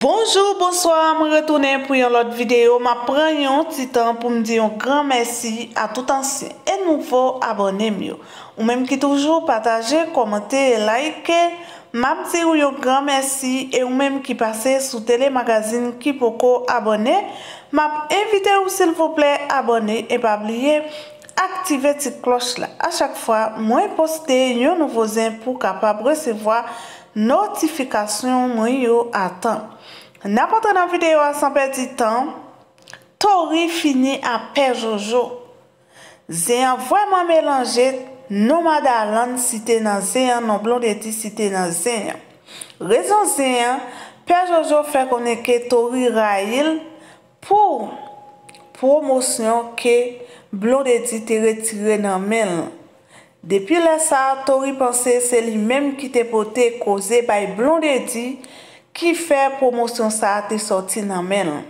Bonjour, bonsoir, mwen retounen pou yon lot videyo. Ma pren yon titan pou mdi yon gran mersi a tout ansin. E nouvo abonem yo. Ou menm ki toujou pataje, komente, like. Ma mdi yon gran mersi e ou menm ki pase sou telemagazin ki poko abonem. Ma mp evite ou sil vople abonem e pa bliye aktive ti kloch la. A chak fwa mwen poste yon nouvo zin pou kapab resevoa notifikasyon mwen yo atan. N apotre nan videyo a san perdi tan, Tori fini a Per Jojo. Zenyan vweyman melange, nou madal an si te nan zenyan, nou blondedi si te nan zenyan. Rezon zenyan, Per Jojo fe koneke Tori Rayil pou promosyon ke blondedi te retire nan men. Depi la sa, Tori pense se li menm ki te pote koze bay blondedi Ki fè promosyon sa a te soti nan men lan?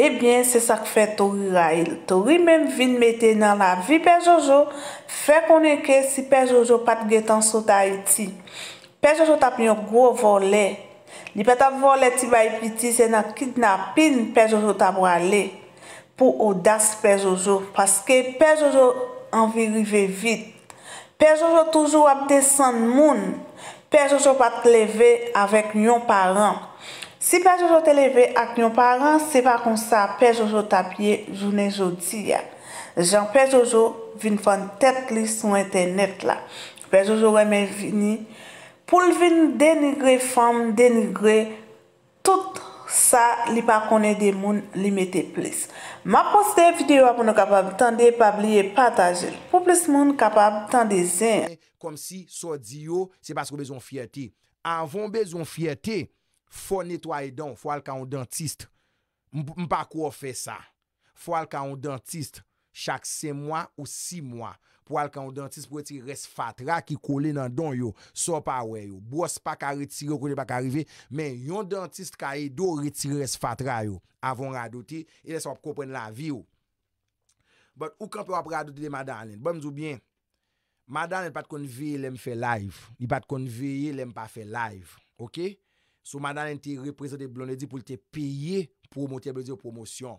Ebyen, se sa k fè tori ra il. Tori men vin mette nan la vi pe Jojo, fè konen ke si pe Jojo pat getan sotay ti. Pe Jojo tap yon gro volè. Li pe tap volè ti bayi piti, se nan kit napin pe Jojo tab wale. Po odas pe Jojo, paske pe Jojo anvi rive vit. Pe Jojo toujou ap de san moun, Pe Jojo pa te leve avèk nyon paran. Si Pe Jojo te leve ak nyon paran, se pa kon sa Pe Jojo tapye, jounen jo di ya. Jan Pe Jojo vin fan tet li sou internet la. Pe Jojo reme vini pou vin denigre fam, denigre tout sa li pa konen de moun li mette plis. Ma poste video apon nou kapab tan de pabli e pataje pou plis moun kapab tan de zin. kom si so di yo, se pasko bezon fiyate. Avon bezon fiyate, fo netwaye don, fo al ka yon dentiste, mpa kwo fe sa. Fo al ka yon dentiste, chak se mwa ou si mwa, po al ka yon dentiste, pou eti resfatra ki kole nan don yo, so pa we yo. Bwos pa ka retire, kouje pa ka rive, men yon dentiste ka e, do retire resfatra yo, avon radote, e leso ap kopwen la vi yo. But, ou kanpe ap radote de madalene, bom zoubyen, Madan lè pat konveye lèm fè live. Li pat konveye lèm pa fè live. Ok? Sou madan lèm te repreze de blonedi pou te peye pou mouti ableze ou promosyon.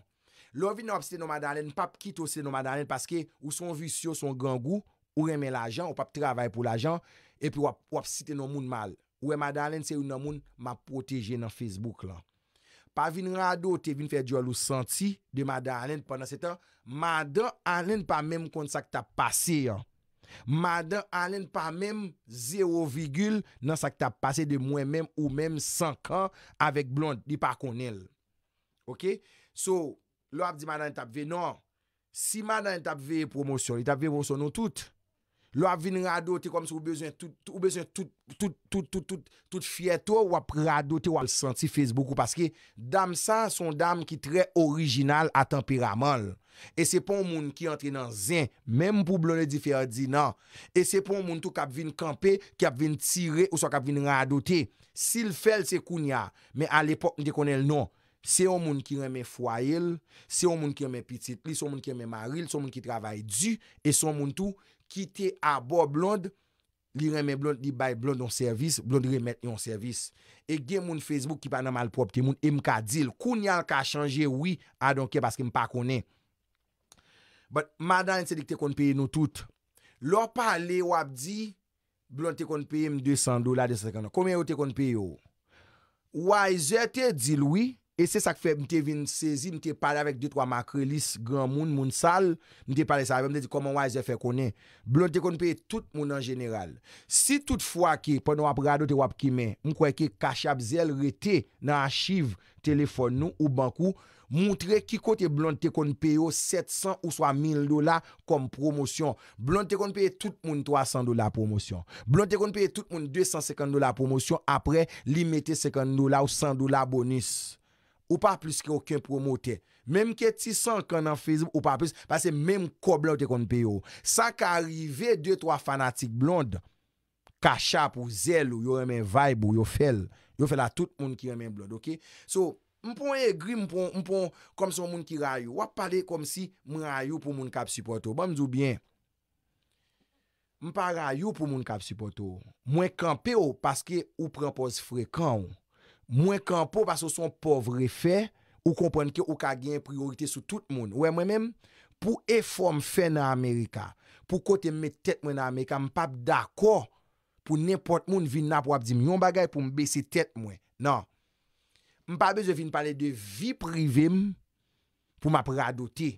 Lo vin nan wap site nan madan lèm, pap kit ou site nan madan lèm paske ou son visyo, son gangou, ou remè l'ajan, ou pap travay pou l'ajan epi wap site nan moun mal. Ou e madan lèm se ou nan moun ma proteje nan Facebook lan. Pa vin rado, te vin fè diwa lou senti de madan lèm panan setan. Madan lèm pa mèm kont sa ki ta pase yon. Ma dan anen pa menm 0, nan sa ki ta pase de mwen menm ou menm 5 an avèk blond di pa konel. Ok? So, lò ap di ma dan yon tap ve, non. Si ma dan yon tap ve promosyon, yon tap ve vonson nou tout. Lo ap vin rado te kom se ou bezwen tout fieto ou ap rado te ou al senti fez boku. Paske dam sa son dam ki tre orijinal a temperamol. E se pon moun ki entre nan zin, menm pou blone di ferdi nan. E se pon moun tou kap vin kampe, kap vin tire ou sa kap vin rado te. Sil fel se kounya, men al epok n dekone l non. Se yon moun ki reme fwa el, se yon moun ki reme pititli, se yon moun ki reme maril, se yon moun ki travay du, e se yon moun tou, kite a bo blond, li reme blond, li bay blond yon servis, blond remet yon servis. E gen moun Facebook ki pa nan malprop, ki moun im e ka dil. Koun yal ka chanje, oui, adonke, paske im pa kone. But, madan yon se dik te konpeye nou tout. Lop pa le wap di, blond te konpeye m 200 dola, 200 dola. Kome yo te konpeye yo? Waj, ze te dil, oui. E se sak fe, mte vin sezi, mte pale avek 2-3 makre lis, gran moun, moun sal, mte pale sal, mte di koman waj ze fe konen. Blonde te kon peye tout moun an general. Si tout fwa ki, pwenn wap rado te wap kime, mkwe ki kachap zel rete nan achiv telefon nou ou bankou, mwoutre ki kote blonde te kon peyo 700 ou swa 1000 dola kom promosyon. Blonde te kon peye tout moun 300 dola promosyon. Blonde te kon peye tout moun 250 dola promosyon, apre li mette 50 dola ou 100 dola bonus. Ou pa plus ki yo ken promote. Mem ke ti san ken nan fezi ou pa plus. Pase mem koblo te kon pe yo. Sa ka arrive 2-3 fanatik blonde. Kachap ou zel ou yo remen vibe ou yo fel. Yo fel a tout moun ki remen blonde. So mpon egri mpon mpon kom son moun ki rayou. Wap pale kom si mpon rayou pou moun kap suporto. Bwam zou bien. Mpa rayou pou moun kap suporto. Mwen kanpe yo paske ou prempos frekant yo. Mwen kanpo baso son povre fe, ou komponke ou ka gen priorite sou tout moun. Ou e mwen men, pou eforme fe nan Amerika, pou kote men tet mwen nan Amerika, mpap dako pou nempot moun vin nan pou ap di mwen. Yon bagay pou mbesi tet mwen. Nan, mpap be je vin pale de vi prive m pou m ap radote.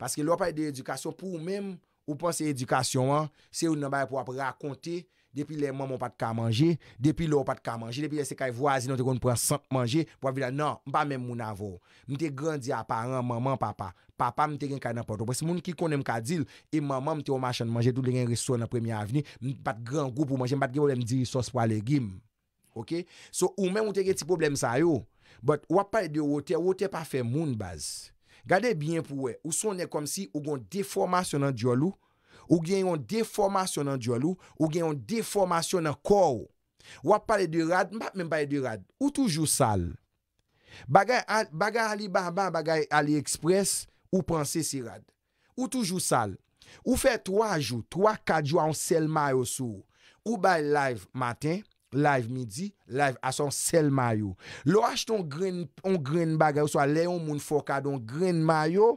Paske lopay de edukasyon pou m men, ou pan se edukasyon an, se ou nan bay pou ap rakonte mwen. Depi le maman pat ka manje, depi le ou pat ka manje, depi le sekay vwazi nan te kon pran sant manje, pou avila nan, mpa men moun avou. Mte grandi aparan, maman, papa, papa mte gen ka napotou. Pwese moun ki konen mka dil, e maman mte omachan manje tout le gen resou na premye avini, mpe pat gran goup ou manje, mpe pat gen mwen mdi risos pwa legim. Ok? So, ou men mwen te gen ti problem sa yo. But, wapay de wote, wote pa fe moun baz. Gade bien pou we, ou son ne kom si, ou gon deformasyon nan diolou, Ou gen yon deformasyon nan djolou, ou gen yon deformasyon nan kou. Ou ap pale de rad, map men baye de rad. Ou toujou sal. Baga Ali Barba, baga Ali Express, ou pranse si rad. Ou toujou sal. Ou fe 3 jou, 3-4 jou an sel mayo sou. Ou baye live matin, live midi, live asan sel mayo. Lo ashton gren baga ou sa leyon moun foka don gren mayo,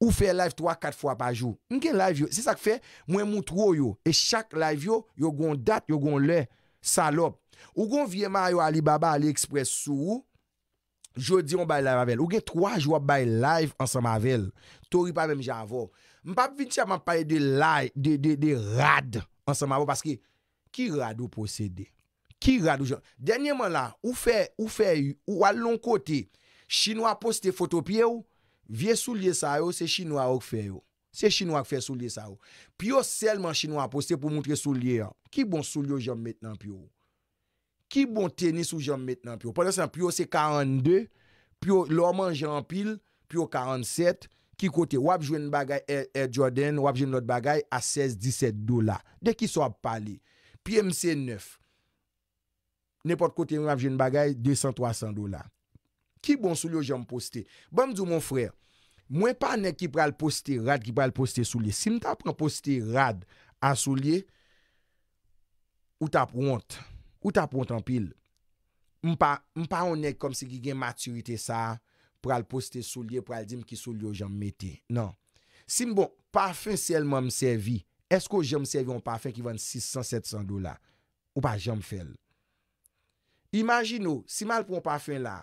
Ou fe live 3-4 fwa pa jou. Nke live yo. Se sak fe, mwen moutro yo. E chak live yo, yo gon dat, yo gon le salop. Ou gon vieman yo Alibaba, Aliexpress sou. Jodi on bay live avèl. Ou gen 3 jwa bay live ansan avèl. Tori pa mèm jan avò. Mpa vin chè man paye de live, de rad ansan avò. Paske ki rad ou posede. Ki rad ou jò. Dènyèman la, ou fe, ou fe, ou al loun kote. Chinwa poste fotopye ou. Vye soulye sa yo, se chinois ou k fè yo. Se chinois ou k fè soulye sa yo. Pyo selman chinois poste pou mountre soulye an. Ki bon soulye ou jom mèt nan pyo? Ki bon tenis ou jom mèt nan pyo? Pyo se 42, pyo lòman jampil, pyo 47. Ki kote wap jwen bagay Air Jordan, wap jwen lot bagay a 16-17 dola. Dè ki so ap pale. Pyo MC9. Nèpot kote wap jwen bagay 200-300 dola. Ki bon soulye ou jom poste? Bon mdou mwen frey, mwen pa nek ki pral poste rad ki pral poste soulye. Sim ta pran poste rad a soulye, ou ta pronte, ou ta pronte anpil. Mpa, mpa mwen nek kom se ki gen maturite sa pral poste soulye, pral dim ki soulye ou jom mette. Nan. Sim bon, parfum selman msevi, esko jom servi ou parfum ki vande 600-700 dola? Ou pa jom fel? Imagino, si mal pran parfum la...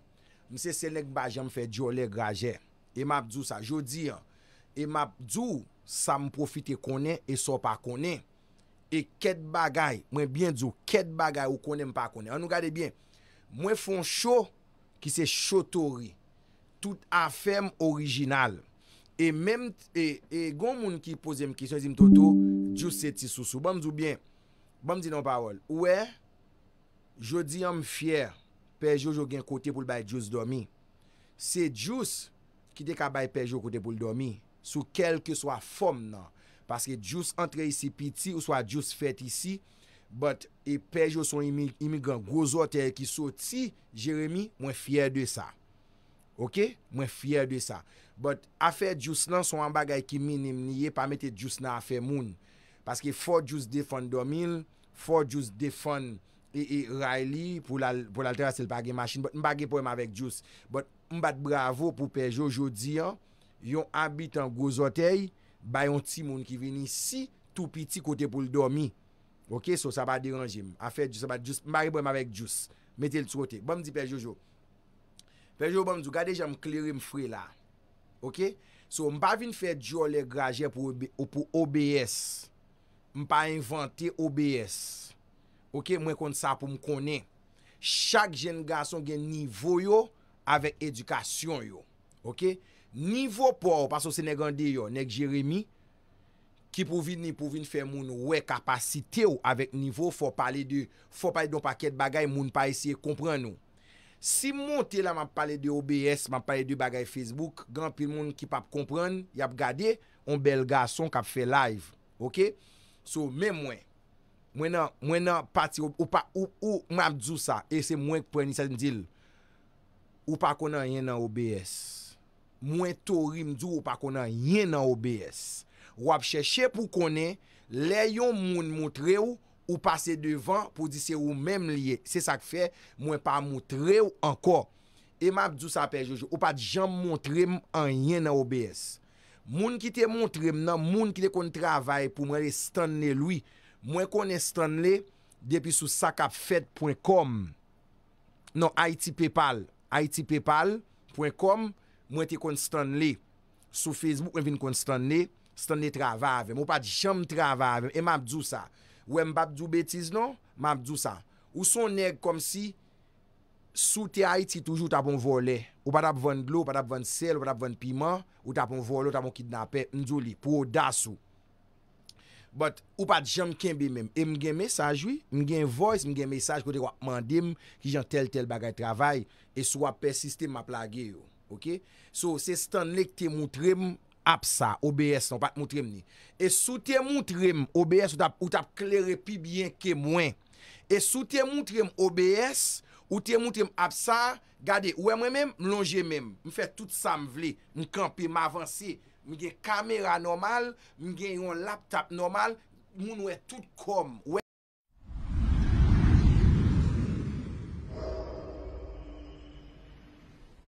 Mwen se selek bajan mwen fe diyo le graje. E map zou sa. Jou di an. E map zou sa mwen profite konen e sou pa konen. E ket bagay. Mwen bien zou ket bagay ou konen pa konen. An nou gade bien. Mwen fon chou ki se chotori. Tout a fem orijinal. E menm... E, e goun moun ki pose mwen ki sou e zim toto. Jou se ti sou sou. Bwem zou bien. Bwem di nan parol. Ouwe. Jou di an mwen fyer. pejou jougen kote pou l baye djous dormi. Se djous, ki de ka baye pejou kote pou l dormi, sou kelke swa fom nan, paske djous antre isi pi ti, ou swa djous fet isi, but e pejou son imigran gozote ki sou ti, Jeremie, mwen fyer de sa. Ok? Mwen fyer de sa. But afer djous nan, son an bagay ki min niye pa mette djous nan afer moun. Paske fò djous defon dormil, fò djous defon E, e ray li pou la trase li pa gen masin. Mba gen pou yon avèk djus. Mba bravo pou Pe Jojo di an. Yon abit an gozotey. Bayon ti moun ki veni si. Tou piti kote pou l do mi. Ok, so sa pa deranjim. A fe djus, sa pa djus. Mba gen pou yon avèk djus. Mete l trote. Mba mdi Pe Jojo. Pe Jojo mba mdi, gade jan mkleri mfri la. Ok, so mba vin fe djou le graje pou OBS. Mba inventi OBS. Ok, mwen kont sa pou m konen. Chak jen gason gen nivou yo avek edukasyon yo. Ok, nivou pou ou, pasou Senegande yo, nek Jeremy, ki pou vin, ni pou vin fe moun we kapasite ou avek nivou, fò pale do paket bagay, moun pa esye kompran nou. Si moun te la mwen pale do OBS, mwen pale do bagay Facebook, gran pil moun ki pa kompran, yap gade, on bel gason kap fe live. Ok, so mwen mwen, Mwen nan pati, ou pa, ou, ou, mwen ap djou sa, e se mwen pren ni sa li mdil, ou pa konan yen nan OBS. Mwen tori mdou ou pa konan yen nan OBS. Wap cheche pou konen, le yon moun moutre ou, ou pase devan pou di se ou mem liye. Se sa kfe, mwen pa moutre ou anko. E mwen ap djou sa pejoujou, ou pa di jan moutrem an yen nan OBS. Moun ki te moutrem nan moun ki de koni travay pou mwen le stand ne lwi. Mwen konen stanle depi sou sakapfed.com, nou IT Paypal, IT Paypal.com, mwen te konen stanle. Sou Facebook mwen vin konen stanle, stanle travave, mwen pati chanm travave, e mabdou sa. Wè mbabdou betiz nou, non? mabdou sa. Ou son neg kom si, sou te IT toujou tapon vole, ou patap vand lo, patap vand sel, patap vand pima, ou tapon vole, ou tapon kidnape, mdou li, pou odasu. But ou pat jan kenbe men, e mgen mesaj wè, mgen voice, mgen mesaj kote wap mandem ki jan tel tel bagay travay, e sou wap persistem ap lage yo, ok? So, se stan lèk te moutrem ap sa, OBS nan, pat moutrem ni. E sou te moutrem OBS, ou tap klere pi bien ke mwen. E sou te moutrem OBS, ou te moutrem ap sa, gade, ouwe mwen men, mlonje men, mwen fè tout sa mwen vle, mwen kanpe mwen avanse, Mge kamera nomal, mge yon laptop nomal, moun we tout kom.